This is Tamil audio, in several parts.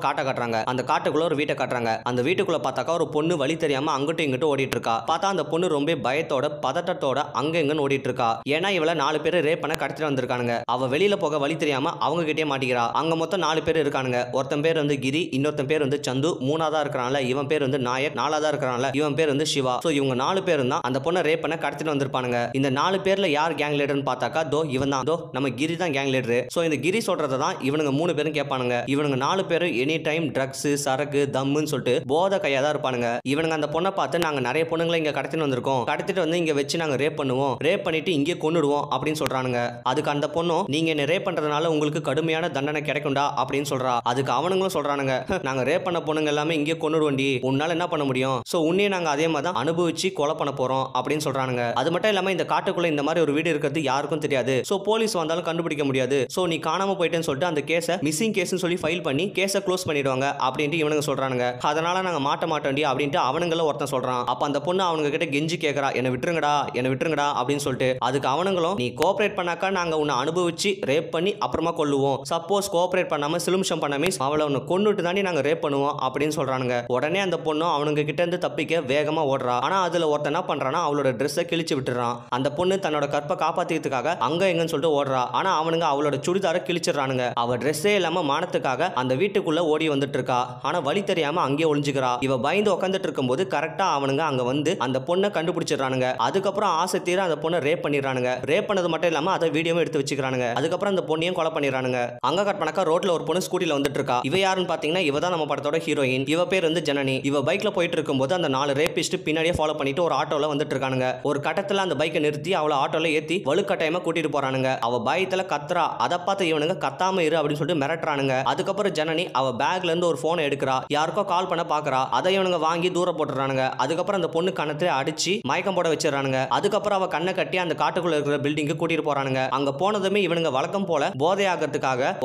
ஒரு காட்டை காட்டுறாங்க அந்த காட்டுக்குள்ள ஒரு வீட்டை காட்டுறாங்க அந்த வீட்டுக்குள்ள பார்த்தாக்கா ஒரு பொண்ணு வழி தெரியாம அங்கிட்டும் இங்கிட்டும் ஓடிட்டு இருக்கா பார்த்தா அந்த பொண்ணு ரொம்ப பயத்தோட பதட்டத்தோட அங்க எங்கன்னு ஓடிட்டு இருக்கா ஏன்னா இவளை நாலு பேர் ரேப் பண்ண கடத்திட்டு வந்திருக்கானுங்க அவ வெளியில போக வழி தெரியாம அவங்க கிட்டே மாட்டிக்கிறா அங்க மொத்தம் நாலு பேர் இருக்கானுங்க ஒருத்தன் பேர் வந்து கிரி இன்னொருத்தன் பேர் வந்து சந்து மூணாவதா இருக்கிறான்ல இவன் பேர் வந்து நாயர் நாலாவதா இருக்கிறான்ல இவன் பேர் வந்து சிவா சோ இவங்க நாலு பேர் தான் அந்த பொண்ணை ரேப் பண்ண கடத்திட்டு வந்திருப்பானுங்க இந்த நாலு பேர்ல யார் கேங் லீடர்னு பார்த்தாக்கா தோ இவன் தான் தோ நம்ம கிரி தான் கேங் லீடர் சோ இந்த கிரி சொல்றதை தான் இவனுங்க மூணு பேரும் கேட்பானுங்க இவனுங்க நாலு பேரும் எனி டைம் ட்ரக்ஸ் சரக்கு தம்முன்னு சொல்லிட்டு போத கையா தான் இருப்பானுங்க இவனுங்க அந்த பொண்ணை பார்த்து நாங்க நிறைய பொண்ணுங்களை இங்க கடத்திட்டு வந்திருக்கோம் கடத்திட்டு வந்து இங்க வச்சு நாங்க ரேப் பண்ணுவோம் ரேப் பண்ணிட்டு இங்கே கொண்டுடுவோம் அப்படின்னு சொல்றானுங்க அதுக்கு அந்த பொண்ணும் நீங்க என்ன ரேப் பண்றதுனால உங்களுக்கு கடுமையான தண்டனை கிடைக்கும்டா அப்படின்னு சொல்றா அதுக்கு அவனுங்களும் சொல்றானுங்க நாங்க ரேப் பண்ண பொண்ணுங்க எல்லாமே இங்கே கொண்டுடுவோண்டி உன்னால என்ன பண்ண முடியும் சோ உன்னையே நாங்க அதே மாதிரி தான் அனுபவிச்சு கொலை பண்ண போறோம் அப்படின்னு சொல்றானுங்க அது மட்டும் இல்லாம இந்த காட்டுக்குள்ள இந்த மாதிரி ஒரு வீடு இருக்கிறது யாருக்கும் தெரியாது சோ போலீஸ் வந்தாலும் கண்டுபிடிக்க முடியாது சோ நீ காணாம போயிட்டேன்னு சொல்லிட்டு அந்த கேஸை மிஸ்ஸிங் கேஸ்னு சொல்லி ஃபைல் பண்ணி கேஸை க்ளோஸ் க்ளோஸ் பண்ணிடுவாங்க அப்படின்ட்டு இவனுங்க சொல்றானுங்க அதனால் நாங்கள் மாட்ட மாட்டோம்டி அப்படின்ட்டு அவனுங்களை ஒருத்தன் சொல்றான் அப்போ அந்த பொண்ணு அவங்க கிட்ட கெஞ்சி கேட்குறா என்ன விட்டுருங்கடா என்னை விட்டுருங்கடா அப்படின்னு சொல்லிட்டு அதுக்கு அவனுங்களும் நீ கோஆபரேட் பண்ணாக்கா நாங்கள் உன்னை அனுபவிச்சு ரேப் பண்ணி அப்புறமா கொள்ளுவோம் சப்போஸ் கோஆபரேட் பண்ணாமல் சிலுமிஷம் பண்ண மீன்ஸ் அவளை உன்னை கொண்டுட்டு தாண்டி நாங்கள் ரேப் பண்ணுவோம் அப்படின்னு சொல்றானுங்க உடனே அந்த பொண்ணு அவனுங்க கிட்ட இருந்து தப்பிக்க வேகமாக ஓடுறா ஆனால் அதில் ஒருத்தன் என்ன பண்றானா அவளோட ட்ரெஸ்ஸை கிழிச்சு விட்டுறான் அந்த பொண்ணு தன்னோட கற்பை காப்பாற்றிக்கிறதுக்காக அங்கே எங்கன்னு சொல்லிட்டு ஓடுறா ஆனால் அவனுங்க அவளோட சுடிதாரை கிழிச்சிடுறானுங்க அவள் ட்ரெஸ்ஸே இல்லாமல் மானத்துக்காக அந்த வீட்டுக்குள்ள ஓடி வந்துட்டு இருக்கா ஆனால் வழி தெரியாம அங்கே ஒளிஞ்சுக்கிறா இவ பயந்து உட்காந்துட்டு இருக்கும்போது கரெக்டா அவனுங்க அங்க வந்து அந்த பொண்ணை கண்டுபிடிச்சிடுறானுங்க அதுக்கப்புறம் ஆசை தீர அந்த பொண்ணை ரேப் பண்ணிடுறானுங்க ரேப் பண்ணது மட்டும் இல்லாம அதை வீடியோவும் எடுத்து வச்சுக்கிறானுங்க அதுக்கப்புறம் அந்த பொண்ணையும் கொலை பண்ணிடுறானுங்க அங்க கட் பண்ணக்கா ரோட்ல ஒரு பொண்ணு ஸ்கூட்டில வந்துட்டு இருக்கா இவ யாருன்னு பாத்தீங்கன்னா இவ தான் நம்ம படத்தோட ஹீரோயின் இவ பேர் வந்து ஜனனி இவ பைக்ல போயிட்டு இருக்கும்போது அந்த நாலு ரேபிஸ்ட் பின்னாடியே ஃபாலோ பண்ணிட்டு ஒரு ஆட்டோல வந்துட்டு இருக்கானுங்க ஒரு கட்டத்துல அந்த பைக்கை நிறுத்தி அவளை ஆட்டோல ஏத்தி வலுக்கட்டாயமா கூட்டிட்டு போறானுங்க அவ பயத்துல கத்துறா அதை பார்த்து இவனுங்க கத்தாம இரு அப்படின்னு சொல்லிட்டு மிரட்டுறானுங்க அதுக்கப்புறம் ஜனனி அவ பேக்ல இருந்து ஒரு ஃபோனை எடுக்கிறா யாருக்கோ கால் பண்ண பாக்குறா அதை இவனுங்க வாங்கி தூர போட்டுறானுங்க அதுக்கப்புறம் அந்த பொண்ணு கணத்தில் அடிச்சு மயக்கம் போட வச்சிடறானுங்க அதுக்கப்புறம் அவ கண்ணை கட்டி அந்த காட்டுக்குள்ள இருக்கிற பில்டிங்கு கூட்டிட்டு போறானுங்க அங்க போனதுமே இவனுங்க வழக்கம் போல போதை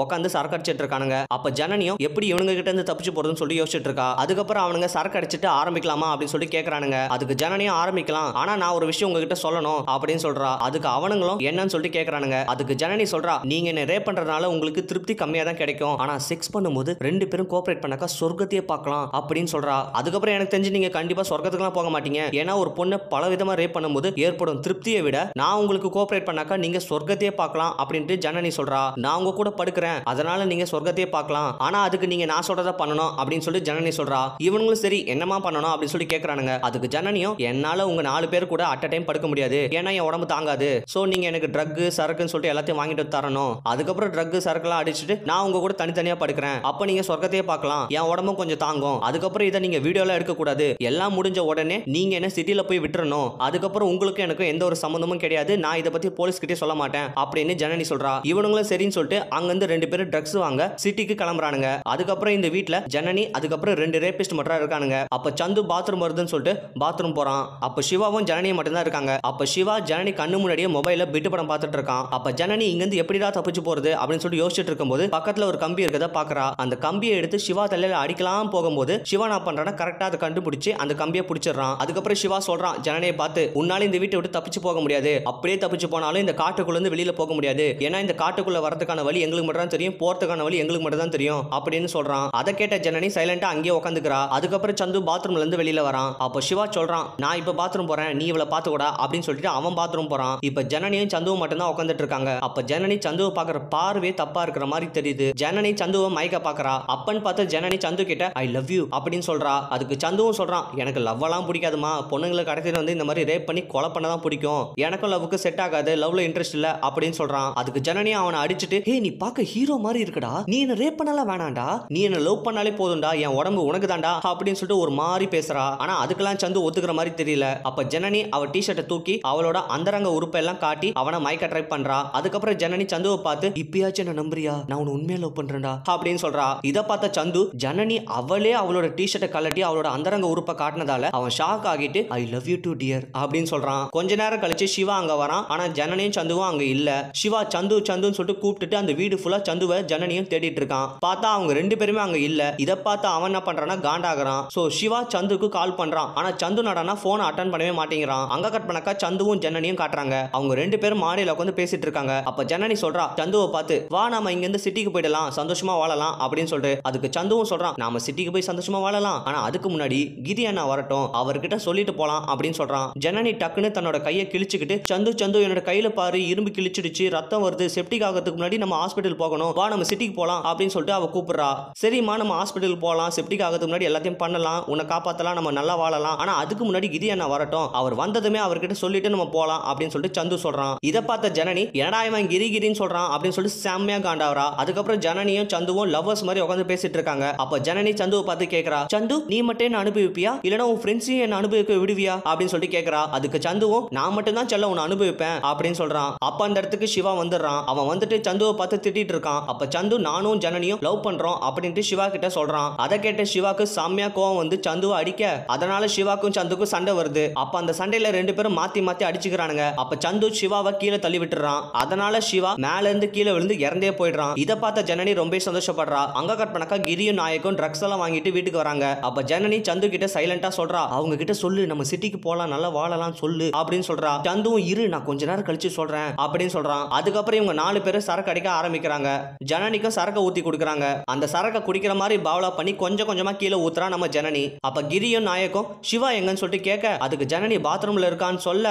உட்காந்து சரக்கு அடிச்சிட்டு இருக்கானுங்க அப்ப ஜனனியும் எப்படி இவனுங்க கிட்ட இருந்து தப்பிச்சு போறதுன்னு சொல்லி யோசிச்சுட்டு இருக்கா அதுக்கப்புறம் அவனுங்க சரக்கு அடிச்சுட்டு ஆரம்பிக்கலாமா அப்படின்னு சொல்லி கேக்குறானுங்க அதுக்கு ஜனனியும் ஆரம்பிக்கலாம் ஆனா நான் ஒரு விஷயம் உங்ககிட்ட சொல்லணும் அப்படின்னு சொல்றா அதுக்கு அவனுங்களும் என்னன்னு சொல்லிட்டு கேக்குறானுங்க அதுக்கு ஜனனி சொல்றா நீங்க என்ன ரேப் பண்றதுனால உங்களுக்கு திருப்தி கம்மியா தான் கிடைக்கும் ஆனா செக்ஸ் பண்ணும்போது ரெண்டு ரெண்டு பேரும் கோஆப்ரேட் பண்ணாக்கா சொர்க்கத்தையே பார்க்கலாம் அப்படின்னு சொல்றா அதுக்கப்புறம் எனக்கு தெரிஞ்சு நீங்க கண்டிப்பா சொர்க்கத்துக்குலாம் போக மாட்டீங்க ஏன்னா ஒரு பொண்ணு பல விதமா ரேப் பண்ணும்போது ஏற்படும் திருப்தியை விட நான் உங்களுக்கு கோஆப்ரேட் பண்ணாக்கா நீங்க சொர்க்கத்தையே பார்க்கலாம் அப்படின்ட்டு ஜனனி சொல்றா நான் உங்க கூட படுக்கிறேன் அதனால நீங்க சொர்க்கத்தையே பார்க்கலாம் ஆனா அதுக்கு நீங்க நான் சொல்றத பண்ணணும் அப்படின்னு சொல்லிட்டு ஜனனி சொல்றா இவனுங்களும் சரி என்னமா பண்ணணும் அப்படின்னு சொல்லி கேக்குறானுங்க அதுக்கு ஜனனியும் என்னால உங்க நாலு பேர் கூட அட் அ டைம் படுக்க முடியாது ஏன்னா என் உடம்பு தாங்காது சோ நீங்க எனக்கு ட்ரக் சரக்குன்னு சொல்லிட்டு எல்லாத்தையும் வாங்கிட்டு தரணும் அதுக்கப்புறம் ட்ரக் சரக்குலாம் அடிச்சுட்டு நான் உங்க கூட தனித்தனியா படுக்கிறேன் அப்ப நீங்க நீங்கள் சொர்க்கத்தையே பார்க்கலாம் என் உடம்பும் கொஞ்சம் தாங்கும் அதுக்கப்புறம் இதை நீங்க நீங்கள் வீடியோலாம் எடுக்கக்கூடாது எல்லாம் முடிஞ்ச உடனே நீங்க என்ன சிட்டியில் போய் விட்டுறணும் அதுக்கப்புறம் உங்களுக்கும் எனக்கு எந்த ஒரு சம்மந்தமும் கிடையாது நான் இதை பற்றி போலீஸ்கிட்டே சொல்ல மாட்டேன் அப்படின்னு ஜனனி சொல்கிறா இவனுங்களும் சரின்னு சொல்லிட்டு அங்க இருந்து ரெண்டு பேரும் ட்ரக்ஸ் வாங்க சிட்டிக்கு கிளம்புறானுங்க அதுக்கப்புறம் இந்த வீட்டில் ஜனனி அதுக்கப்புறம் ரெண்டு ரேபிஸ்ட் மட்டும் இருக்கானுங்க அப்போ சந்து பாத்ரூம் வருதுன்னு சொல்லிட்டு பாத்ரூம் போகிறான் அப்போ சிவாவும் ஜனனியும் மட்டும்தான் இருக்காங்க அப்போ சிவா ஜனனி கண்ணு முன்னாடியே மொபைலில் பிட்டு படம் பார்த்துட்டு இருக்கான் அப்போ ஜனனி இங்கேருந்து எப்படிடா தப்பிச்சு போறது அப்படின்னு சொல்லிட்டு யோசிச்சுட்டு இருக்கும்போது பக்கத்துல ஒரு கம்பி இருக்கதை பார்க்குறா அந்த கம்பி கம்பியை எடுத்து சிவா தலையில அடிக்கலாம் போகும்போது சிவா நான் பண்றானா கரெக்டா அதை கண்டுபிடிச்சு அந்த கம்பியை பிடிச்சிடறான் அதுக்கப்புறம் சிவா சொல்றான் ஜனனையை பார்த்து உன்னால இந்த வீட்டை விட்டு தப்பிச்சு போக முடியாது அப்படியே தப்பிச்சு போனாலும் இந்த காட்டுக்குள்ள இருந்து வெளியில போக முடியாது ஏன்னா இந்த காட்டுக்குள்ள வரதுக்கான வழி எங்களுக்கு மட்டும் தான் தெரியும் போறதுக்கான வழி எங்களுக்கு மட்டும் தான் தெரியும் அப்படின்னு சொல்றான் அதை கேட்ட ஜனனி சைலண்டா அங்கேயே உட்காந்துக்கிறா அதுக்கப்புறம் சந்து பாத்ரூம்ல இருந்து வெளியில வரான் அப்போ சிவா சொல்றான் நான் இப்ப பாத்ரூம் போறேன் நீ இவளை கூடா அப்படின்னு சொல்லிட்டு அவன் பாத்ரூம் போறான் இப்ப ஜனனியும் சந்துவும் மட்டும்தான் உட்காந்துட்டு இருக்காங்க அப்ப ஜனனி சந்துவை பாக்குற பார்வையே தப்பா இருக்கிற மாதிரி தெரியுது ஜனனி சந்துவை மயக்க பாக்குறா அப்பன்னு பார்த்து ஜனனி சந்து கிட்ட ஐ லவ் யூ அப்படின்னு சொல்றா அதுக்கு சந்துவும் சொல்றான் எனக்கு லவ் எல்லாம் பிடிக்காதுமா பொண்ணுங்களை கடைசியில் வந்து இந்த மாதிரி ரேப் பண்ணி கொலை பண்ண பிடிக்கும் எனக்கும் லவ்வுக்கு செட் ஆகாது லவ்ல இன்ட்ரெஸ்ட் இல்ல அப்படின்னு சொல்றான் அதுக்கு ஜனனி அவனை அடிச்சுட்டு ஹே நீ பார்க்க ஹீரோ மாதிரி இருக்கடா நீ என்ன ரேப் பண்ணலாம் வேணாண்டா நீ என்ன லவ் பண்ணாலே போதும்டா என் உடம்பு உனக்கு தாண்டா அப்படின்னு சொல்லிட்டு ஒரு மாதிரி பேசுறா ஆனா அதுக்கெல்லாம் சந்து ஒத்துக்கிற மாதிரி தெரியல அப்ப ஜனனி அவ டிஷர்ட்டை தூக்கி அவளோட அந்தரங்க உறுப்பை எல்லாம் காட்டி அவனை மயக்க ட்ரை பண்றா அதுக்கப்புறம் ஜனனி சந்துவை பார்த்து இப்பயாச்சும் என்ன நம்புறியா நான் உன்னை உண்மையா லவ் பண்றேன்டா அப்படின்னு சொல்றா இதை பார்த்த சந்து ஜனனி அவளே அவளோட டிஷர்ட்டை கலட்டி அவளோட அந்தரங்க உறுப்பை காட்டினதால அவன் ஷாக் ஆகிட்டு I love you too dear அப்படின்னு சொல்றான் கொஞ்ச நேரம் கழிச்சு சிவா அங்க வரான் ஆனா ஜனனியும் சந்துவும் அங்க இல்ல சிவா சந்து சந்துன்னு சொல்லிட்டு கூப்பிட்டுட்டு அந்த வீடு ஃபுல்லா சந்துவை ஜனனியும் தேடிட்டு இருக்கான் பார்த்தா அவங்க ரெண்டு பேருமே அங்க இல்ல இதை பார்த்து அவன் என்ன பண்றான்னா காண்டாகிறான் சோ சிவா சந்துக்கு கால் பண்றான் ஆனா சந்து நடனா போனை அட்டன் பண்ணவே மாட்டேங்கிறான் அங்க கட் பண்ணக்கா சந்துவும் ஜனனியும் காட்டுறாங்க அவங்க ரெண்டு பேரும் மாடியில் உட்காந்து பேசிட்டு இருக்காங்க அப்ப ஜனனி சொல்றா சந்துவை பார்த்து வா நாம இங்க இருந்து சிட்டிக்கு போயிடலாம் சந்தோஷமா வாழலாம் அப்படின்னு சொல்லிட்டு சொல்லிட்டு அதுக்கு சந்துவும் சொல்றான் நாம சிட்டிக்கு போய் சந்தோஷமா வாழலாம் ஆனா அதுக்கு முன்னாடி கிதி அண்ணா வரட்டும் அவர்கிட்ட சொல்லிட்டு போலாம் அப்படின்னு சொல்றான் ஜனனி டக்குன்னு தன்னோட கையை கிழிச்சுக்கிட்டு சந்து சந்து என்னோட கையில பாரு இரும்பு கிழிச்சிடுச்சு ரத்தம் வருது செப்டிக் ஆகிறதுக்கு முன்னாடி நம்ம ஹாஸ்பிட்டல் போகணும் வா நம்ம சிட்டிக்கு போலாம் அப்படின்னு சொல்லிட்டு அவ கூப்பிடுறா சரிம்மா நம்ம ஹாஸ்பிட்டல் போகலாம் செப்டிக் ஆகிறதுக்கு முன்னாடி எல்லாத்தையும் பண்ணலாம் உன்னை காப்பாத்தலாம் நம்ம நல்லா வாழலாம் ஆனா அதுக்கு முன்னாடி கிதி அண்ணா வரட்டும் அவர் வந்ததுமே அவர்கிட்ட சொல்லிட்டு நம்ம போலாம் அப்படின்னு சொல்லிட்டு சந்து சொல்றான் இதை பார்த்த ஜனனி என்னடா இவன் கிரி கிரின்னு சொல்றான் அப்படின்னு சொல்லிட்டு செம்மையா காண்டாவரா அதுக்கப்புறம் ஜனனியும் சந்துவும் லவ்வர்ஸ் மாதிரி உட்காந்து பேசிட்டு இருக்காங்க அப்ப ஜனனி சந்துவை பார்த்து கேக்குறா சந்து நீ மட்டும் என்ன அனுபவிப்பியா இல்லனா உன் ஃப்ரெண்ட்ஸையும் என்ன அனுபவிக்க விடுவியா அப்படின்னு சொல்லிட்டு கேக்குறா அதுக்கு சந்துவும் நான் மட்டும் தான் செல்ல உன்னை அனுபவிப்பேன் அப்படின்னு சொல்றான் அப்ப அந்த இடத்துக்கு சிவா வந்துடுறான் அவன் வந்துட்டு சந்துவை பார்த்து திட்டிட்டு இருக்கான் அப்ப சந்து நானும் ஜனனியும் லவ் பண்றோம் அப்படின்ட்டு சிவா கிட்ட சொல்றான் அதை கேட்ட சிவாக்கு சாமியா கோவம் வந்து சந்துவை அடிக்க அதனால சிவாக்கும் சந்துக்கும் சண்டை வருது அப்ப அந்த சண்டையில ரெண்டு பேரும் மாத்தி மாத்தி அடிச்சுக்கிறானுங்க அப்ப சந்து சிவாவை கீழே தள்ளி விட்டுறான் அதனால சிவா மேல இருந்து கீழே விழுந்து இறந்தே போயிடுறான் இதை பார்த்த ஜனனி ரொம்ப சந்தோஷப்படுறா அங்க டார்கெட் பண்ணாக்கா கிரியும் நாயக்கும் ட்ரக்ஸ் எல்லாம் வாங்கிட்டு வீட்டுக்கு வராங்க அப்ப ஜனனி சந்து கிட்ட சைலண்டா சொல்றா அவங்க கிட்ட சொல்லு நம்ம சிட்டிக்கு போலாம் நல்லா வாழலாம் சொல்லு அப்படின்னு சொல்றா சந்துவும் இரு நான் கொஞ்ச நேரம் கழிச்சு சொல்றேன் அப்படின்னு சொல்றான் அதுக்கப்புறம் இவங்க நாலு பேரும் சரக்கு அடிக்க ஆரம்பிக்கிறாங்க ஜனனிக்கும் சரக்கை ஊத்தி கொடுக்குறாங்க அந்த சரக்கை குடிக்கிற மாதிரி பாவலா பண்ணி கொஞ்சம் கொஞ்சமா கீழே ஊத்துறா நம்ம ஜனனி அப்ப கிரியும் நாயக்கும் சிவா எங்கன்னு சொல்லிட்டு கேட்க அதுக்கு ஜனனி பாத்ரூம்ல இருக்கான்னு சொல்ல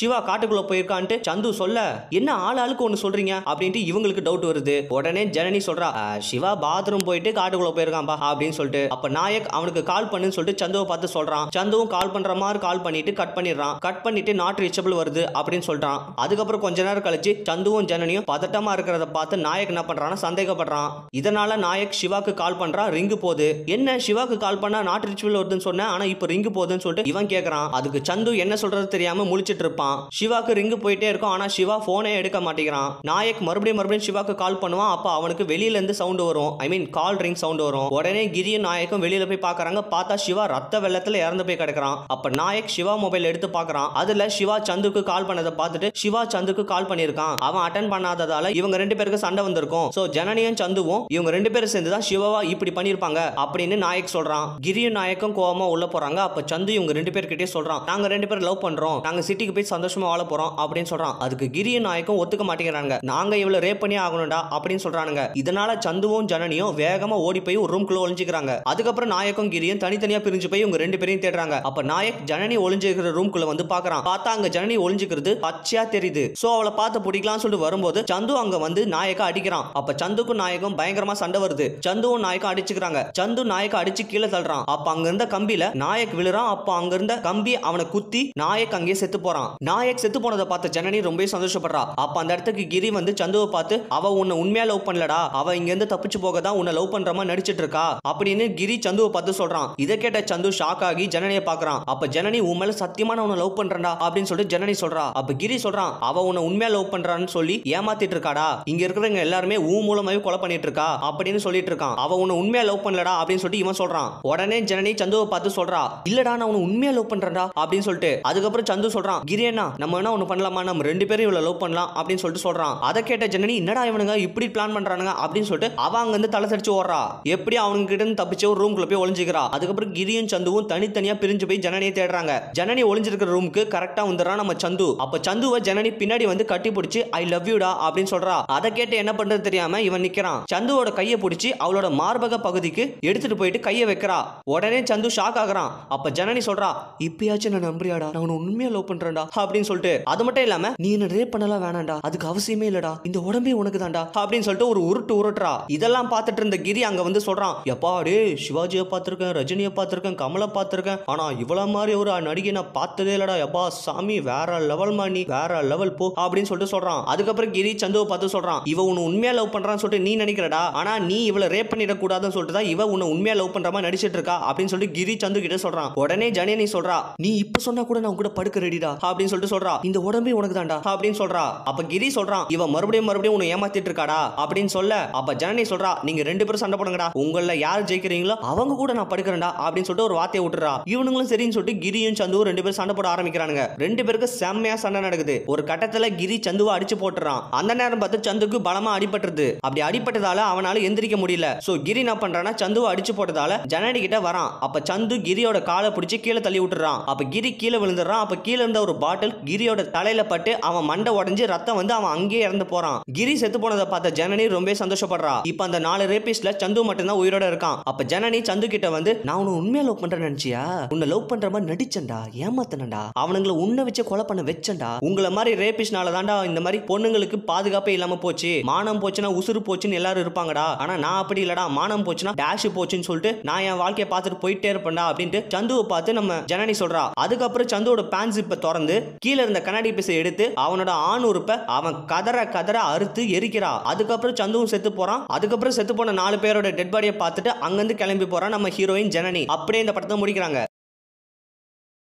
சிவா காட்டுக்குள்ள போயிருக்கான்ட்டு சந்து சொல்ல என்ன ஆள் ஆளுக்கு ஒன்னு சொல்றீங்க அப்படின்ட்டு இவங்களுக்கு டவுட் வருது உடனே ஜனனி சொல்றா சிவா பாத்ரூம் போயிட்டு போயிட்டு காட்டுக்குள்ள போயிருக்கான்பா அப்படின்னு சொல்லிட்டு அப்ப நாயக் அவனுக்கு கால் பண்ணுன்னு சொல்லிட்டு சந்துவை பார்த்து சொல்றான் சந்துவும் கால் பண்ற மாதிரி கால் பண்ணிட்டு கட் பண்ணிடுறான் கட் பண்ணிட்டு நாட் ரீச்சபிள் வருது அப்படின்னு சொல்றான் அதுக்கப்புறம் கொஞ்ச நேரம் கழிச்சு சந்துவும் ஜனனியும் பதட்டமா இருக்கிறத பார்த்து நாயக் என்ன பண்றான் சந்தேகப்படுறான் இதனால நாயக் சிவாக்கு கால் பண்றான் ரிங்கு போகுது என்ன சிவாக்கு கால் பண்ணா நாட் ரீச்சபிள் வருதுன்னு சொன்ன ஆனா இப்ப ரிங்கு போகுதுன்னு சொல்லிட்டு இவன் கேக்குறான் அதுக்கு சந்து என்ன சொல்றது தெரியாம முழிச்சிட்டு இருப்பான் சிவாக்கு ரிங்கு போயிட்டே இருக்கும் ஆனா சிவா போனே எடுக்க மாட்டேங்கிறான் நாயக் மறுபடியும் மறுபடியும் சிவாக்கு கால் பண்ணுவான் அப்ப அவனுக்கு வெளியில இருந்து சவுண்ட் வரும் ஐ மீன் கால் ரிங் சவுண்ட் வரும் உடனே கிரியும் நாயக்கும் வெளியில போய் பாக்குறாங்க பார்த்தா சிவா ரத்த வெள்ளத்துல இறந்து போய் கிடக்குறான் அப்ப நாயக் சிவா மொபைல் எடுத்து பாக்குறான் அதுல சிவா சந்துக்கு கால் பண்ணதை பார்த்துட்டு சிவா சந்துக்கு கால் பண்ணியிருக்கான் அவன் அட்டன் பண்ணாததால இவங்க ரெண்டு பேருக்கு சண்டை வந்திருக்கும் சோ ஜனனியும் சந்துவும் இவங்க ரெண்டு பேரும் சேர்ந்து தான் சிவாவா இப்படி பண்ணிருப்பாங்க அப்படின்னு நாயக் சொல்றான் கிரியும் நாயக்கும் கோவமா உள்ள போறாங்க அப்ப சந்து இவங்க ரெண்டு பேர்கிட்டே சொல்றான் நாங்க ரெண்டு பேரும் லவ் பண்றோம் நாங்க சிட்டிக்கு போய் சந்தோஷமா வாழ போறோம் அப்படின்னு சொல்றான் அதுக்கு கிரிய நாயக்கும் ஒத்துக்க மாட்டேங்கிறாங்க நாங்க இவ்வளவு ரேப் பண்ணி ஆகணும்டா அப்படின்னு சொல்றானுங்க இதனால சந்துவும் ஜனனியும் வேற வேகமா ஓடி போய் ஒரு ரூம்குள்ளே ஒளிஞ்சிக்கிறாங்க அதுக்கப்புறம் நாயக்கும் கிரியும் தனித்தனியா பிரிஞ்சு போய் உங்க ரெண்டு பேரையும் தேடுறாங்க அப்போ நாயக் ஜனனி ஒளிஞ்சிருக்கிற ரூம்குள்ளே வந்து பாக்குறான் பார்த்தா அங்க ஜனனி ஒளிஞ்சுக்கிறது பச்சையா தெரியுது சோ அவளை பார்த்து பிடிக்கலாம்னு சொல்லிட்டு வரும்போது சந்து அங்க வந்து நாயக்கா அடிக்கிறான் அப்ப சந்துக்கும் நாயக்கும் பயங்கரமா சண்டை வருது சந்துவும் நாயக்கும் அடிச்சுக்கிறாங்க சந்து நாயக்க அடிச்சு கீழே தள்ளுறான் அப்ப அங்க இருந்த கம்பியில நாயக் விழுறான் அப்ப அங்க இருந்த கம்பி அவனை குத்தி நாயக் அங்கேயே செத்து போறான் நாயக் செத்து போனதை பார்த்த ஜனனி ரொம்ப சந்தோஷப்படுறா அப்ப அந்த இடத்துக்கு கிரி வந்து சந்துவை பார்த்து அவ உன்னை உண்மையா லவ் பண்ணலடா அவ இங்க இருந்து தப்பிச்சு போக தான் உன்னை லவ் பண்ற மாதிரி நடிச்சிட்டு இருக்கா அப்படின்னு கிரி சந்துவை பார்த்து சொல்றான் இதை கேட்ட சந்து ஷாக் ஆகி ஜனனியை பாக்குறான் அப்ப ஜனனி உன் மேல சத்தியமா உன லவ் பண்றா அப்படின்னு சொல்லிட்டு ஜனனி சொல்றா அப்ப கிரி சொல்றான் அவ உன உண்மையா லவ் பண்றான்னு சொல்லி ஏமாத்திட்டு இருக்காடா இங்க இருக்கிறவங்க எல்லாருமே ஊ மூலமாவே கொலை பண்ணிட்டு இருக்கா அப்படின்னு சொல்லிட்டு இருக்கான் அவ உன உண்மையா லவ் பண்ணலடா அப்படின்னு சொல்லிட்டு இவன் சொல்றான் உடனே ஜனனி சந்துவை பார்த்து சொல்றா இல்லடா நான் உன உண்மையா லவ் பண்றேன்டா அப்படின்னு சொல்லிட்டு அதுக்கப்புறம் சந்து சொல்றான் கிரி என்ன நம்ம என்ன ஒண்ணு பண்ணலாமா நம்ம ரெண்டு பேரும் இவ்வளவு லவ் பண்ணலாம் அப்படின்னு சொல்லிட்டு சொல்றான் அதை கேட்ட ஜனனி என்னடா இவனுங்க இப்படி பிளான் பண்றானுங்க அப்படின்னு சொல்லிட்டு அவ அங்க இருந்து தலை தப்பிச்சு ஓடுறா எப்படி அவங்க கிட்ட தப்பிச்சு ஒரு ரூம்குள்ள போய் ஒளிஞ்சுக்கிறா அதுக்கப்புறம் கிரியும் சந்துவும் தனித்தனியா பிரிஞ்சு போய் ஜனனியை தேடுறாங்க ஜனனி ஒளிஞ்சிருக்கிற ரூமுக்கு கரெக்டா வந்துடுறான் நம்ம சந்து அப்ப சந்துவ ஜனனி பின்னாடி வந்து கட்டி பிடிச்சி ஐ லவ் யூடா அப்படின்னு சொல்றா அதை கேட்டு என்ன பண்றது தெரியாம இவன் நிக்கிறான் சந்துவோட கையை பிடிச்சி அவளோட மார்பக பகுதிக்கு எடுத்துட்டு போயிட்டு கையை வைக்கிறா உடனே சந்து ஷாக் ஆகுறான் அப்ப ஜனனி சொல்றா இப்பயாச்சும் நான் நம்புறியாடா நான் உன்னை உண்மையா லவ் பண்றேன்டா அப்படின்னு சொல்லிட்டு அது மட்டும் இல்லாம நீ என்ன ரேப் பண்ணலாம் வேணாம்டா அதுக்கு அவசியமே இல்லடா இந்த உடம்பே உனக்கு தான்டா அப்படின்னு சொல்லிட்டு ஒரு உருட்டு உருட்டுறா இதெல்லாம் பார்த்துட்டு இருந்த கிரி அங்கே வந்து சொல்கிறான் எப்பா டே சிவாஜியை பார்த்துருக்கேன் ரஜினியை பார்த்துருக்கேன் கமலை பார்த்துருக்கேன் ஆனால் இவ்வளோ மாதிரி ஒரு நடிகை நான் பார்த்ததே இல்லடா எப்பா சாமி வேற லெவல் நீ வேற லெவல் போ அப்படின்னு சொல்லிட்டு சொல்கிறான் அதுக்கப்புறம் கிரி சந்துவை பார்த்து சொல்கிறான் இவ உன்னை உண்மையாக லவ் பண்றான்னு சொல்லிட்டு நீ நினைக்கிறடா ஆனால் நீ இவளை ரேப் பண்ணிடக்கூடாதுன்னு சொல்லிட்டு தான் இவ உன்னை உண்மையாக லவ் பண்ற மாதிரி நடிச்சிட்டு இருக்கா அப்படின்னு சொல்லிட்டு கிரி சந்து கிட்ட சொல்கிறான் உடனே ஜனனி சொல்கிறா நீ இப்போ சொன்னா கூட நான் கூட படுக்க ரெடிடா அப்படின்னு சொல்லிட்டு சொல்கிறா இந்த உடம்பே உனக்கு தான்டா அப்படின்னு சொல்கிறா அப்போ கிரி சொல்கிறான் இவன் மறுபடியும் மறுபடியும் உன்னை ஏமாத்திட்டு இருக்காடா அப்படின்னு சொல்ல அப்போ ஜனனி சொல்கிறா நீங்க ரெண்டு பேர் சண்டை போடுங்கடா உங்கள யார் ஜெயிக்கிறீங்களோ அவங்க கூட நான் படுக்கிறேன்டா அப்படின்னு சொல்லிட்டு ஒரு வார்த்தையை விட்டுறா இவனுங்களும் சரின்னு சொல்லிட்டு கிரியும் சந்துவும் ரெண்டு பேரும் சண்டை போட ஆரம்பிக்கிறாங்க ரெண்டு பேருக்கு செம்மையா சண்டை நடக்குது ஒரு கட்டத்துல கிரி சந்துவை அடிச்சு போட்டுறான் அந்த நேரம் பார்த்து சந்துக்கு பலமா அடிபட்டுருது அப்படி அடிபட்டதால அவனால எந்திரிக்க முடியல சோ கிரி என்ன பண்றான்னா சந்துவை அடிச்சு போட்டதால ஜனனி கிட்ட வரான் அப்ப சந்து கிரியோட காலை பிடிச்சி கீழே தள்ளி விட்டுறான் அப்ப கிரி கீழே விழுந்துடுறான் அப்ப கீழே இருந்த ஒரு பாட்டில் கிரியோட தலையில பட்டு அவன் மண்டை உடஞ்சு ரத்தம் வந்து அவன் அங்கேயே இறந்து போறான் கிரி செத்து போனதை பார்த்த ஜனனி ரொம்ப சந்தோஷப்படுறா இப்ப அந்த நாலு ரேபிஸ்ட் லிஸ்ட்ல சந்து மட்டும்தான் உயிரோட இருக்கான் அப்ப ஜனனி சந்து கிட்ட வந்து நான் உன உண்மையா லவ் பண்றேன் நினைச்சியா உன்னை லவ் பண்ற மாதிரி நடிச்சண்டா ஏமாத்தனடா அவனுங்களை உன்ன வச்சு கொலை பண்ண வச்சண்டா உங்களை மாதிரி ரேபிஷ்னால தாண்டா இந்த மாதிரி பொண்ணுங்களுக்கு பாதுகாப்பே இல்லாம போச்சு மானம் போச்சுன்னா உசுறு போச்சுன்னு எல்லாரும் இருப்பாங்கடா ஆனா நான் அப்படி இல்லடா மானம் போச்சுன்னா டேஷ் போச்சுன்னு சொல்லிட்டு நான் என் வாழ்க்கையை பார்த்துட்டு போயிட்டே இருப்பேன்டா அப்படின்ட்டு சந்துவை பார்த்து நம்ம ஜனனி சொல்றா அதுக்கப்புறம் சந்துவோட பேண்ட் ஜிப்பை திறந்து கீழே இருந்த கண்ணாடி பீஸை எடுத்து அவனோட ஆண் உறுப்பை அவன் கதற கதற அறுத்து எரிக்கிறா அதுக்கப்புறம் சந்துவும் செத்து போறான் அதுக்கப்புறம் செத்து போன நாலு நாலு பேரோட டெட் பாடியை பார்த்துட்டு அங்கேருந்து கிளம்பி போகிறான் நம்ம ஹீரோயின் ஜனனி அப்படியே இந்த படத்தை முடிக்கிறாங்க